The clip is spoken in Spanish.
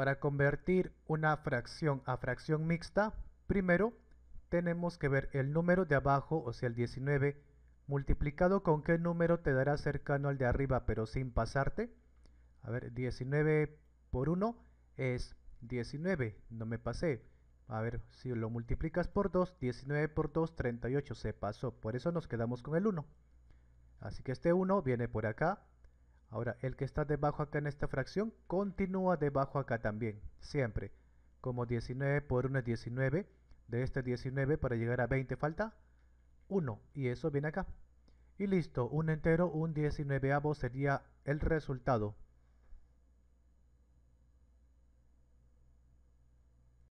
Para convertir una fracción a fracción mixta, primero tenemos que ver el número de abajo, o sea el 19, multiplicado con qué número te dará cercano al de arriba, pero sin pasarte. A ver, 19 por 1 es 19, no me pasé. A ver, si lo multiplicas por 2, 19 por 2, 38, se pasó. Por eso nos quedamos con el 1. Así que este 1 viene por acá, Ahora, el que está debajo acá en esta fracción, continúa debajo acá también, siempre. Como 19 por 1 es 19, de este 19 para llegar a 20 falta 1, y eso viene acá. Y listo, un entero, un 19 sería el resultado.